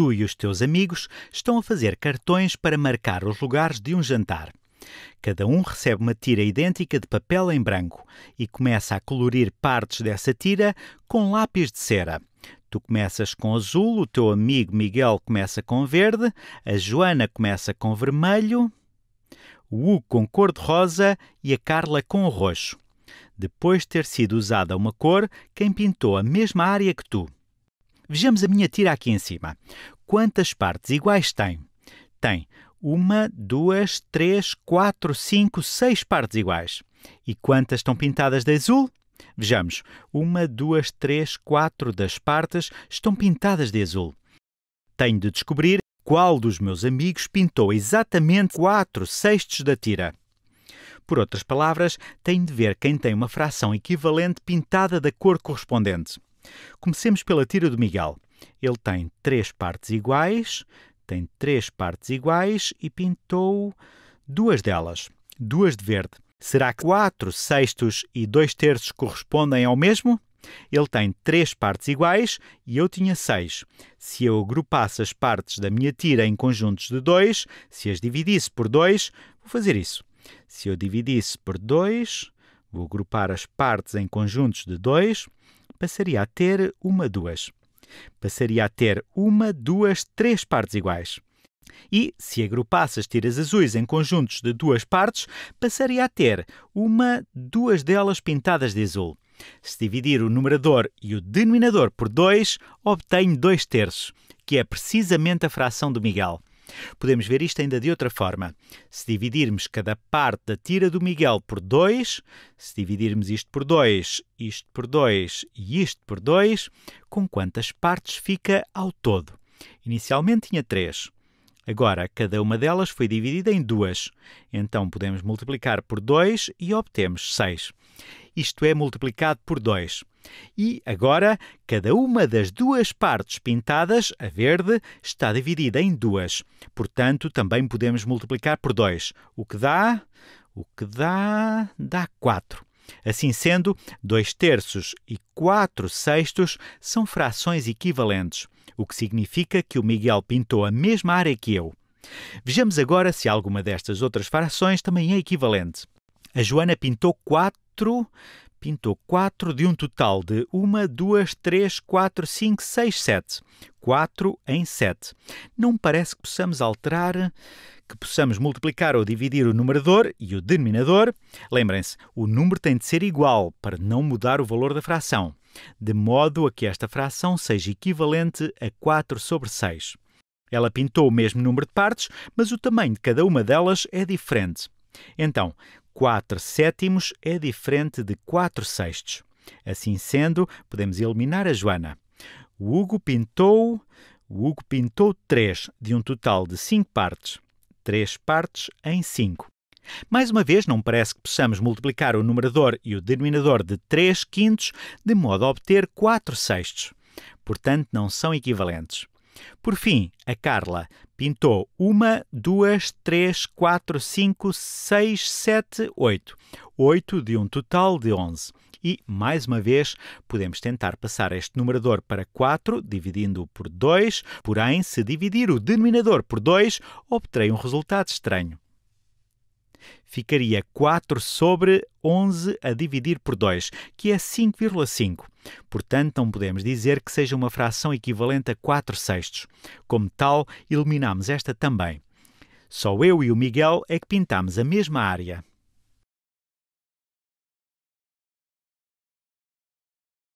tu e os teus amigos estão a fazer cartões para marcar os lugares de um jantar. Cada um recebe uma tira idêntica de papel em branco e começa a colorir partes dessa tira com lápis de cera. Tu começas com azul, o teu amigo Miguel começa com verde, a Joana começa com vermelho, o Hugo com cor de rosa e a Carla com roxo. Depois de ter sido usada uma cor, quem pintou a mesma área que tu. Vejamos a minha tira aqui em cima. Quantas partes iguais tem? Tem uma, duas, três, quatro, cinco, seis partes iguais. E quantas estão pintadas de azul? Vejamos, uma, duas, três, quatro das partes estão pintadas de azul. Tenho de descobrir qual dos meus amigos pintou exatamente quatro sextos da tira. Por outras palavras, tenho de ver quem tem uma fração equivalente pintada da cor correspondente. Comecemos pela tira do Miguel. Ele tem três partes iguais, tem três partes iguais e pintou duas delas, duas de verde. Será que 4 sextos e 2 terços correspondem ao mesmo? Ele tem três partes iguais e eu tinha seis. Se eu agrupasse as partes da minha tira em conjuntos de dois, se as dividisse por dois, vou fazer isso. Se eu dividisse por dois, vou agrupar as partes em conjuntos de dois, passaria a ter uma, duas. Passaria a ter uma, duas, três partes iguais. E, se agrupasse as tiras azuis em conjuntos de duas partes, passaria a ter uma, duas delas pintadas de azul. Se dividir o numerador e o denominador por 2, obtenho 2 terços, que é precisamente a fração do Miguel. Podemos ver isto ainda de outra forma. Se dividirmos cada parte da tira do Miguel por 2, se dividirmos isto por 2, isto por 2 e isto por 2, com quantas partes fica ao todo? Inicialmente tinha 3. Agora, cada uma delas foi dividida em 2. Então, podemos multiplicar por 2 e obtemos 6. Isto é multiplicado por 2. E agora, cada uma das duas partes pintadas, a verde, está dividida em duas. Portanto, também podemos multiplicar por 2, o que dá, o que dá, dá 4. Assim sendo, 2 terços e 4 sextos são frações equivalentes, o que significa que o Miguel pintou a mesma área que eu. Vejamos agora se alguma destas outras frações também é equivalente. A Joana pintou 4 pintou 4 de um total de 1, 2, 3, 4, 5, 6, 7. 4 em 7. Não parece que possamos alterar, que possamos multiplicar ou dividir o numerador e o denominador. Lembrem-se, o número tem de ser igual para não mudar o valor da fração, de modo a que esta fração seja equivalente a 4 sobre 6. Ela pintou o mesmo número de partes, mas o tamanho de cada uma delas é diferente. Então, 4 sétimos é diferente de 4 sextos. Assim sendo, podemos eliminar a Joana. O Hugo pintou. O Hugo pintou 3, de um total de 5 partes. 3 partes em 5. Mais uma vez, não parece que possamos multiplicar o numerador e o denominador de 3 quintos de modo a obter 4 sextos. Portanto, não são equivalentes. Por fim, a Carla pintou uma, duas, três, quatro, cinco, seis, sete, oito. Oito de um total de onze. E, mais uma vez, podemos tentar passar este numerador para 4, dividindo-o por 2, porém, se dividir o denominador por 2, obterei um resultado estranho ficaria 4 sobre 11 a dividir por 2, que é 5,5. Portanto, não podemos dizer que seja uma fração equivalente a 4 sextos. Como tal, eliminamos esta também. Só eu e o Miguel é que pintamos a mesma área.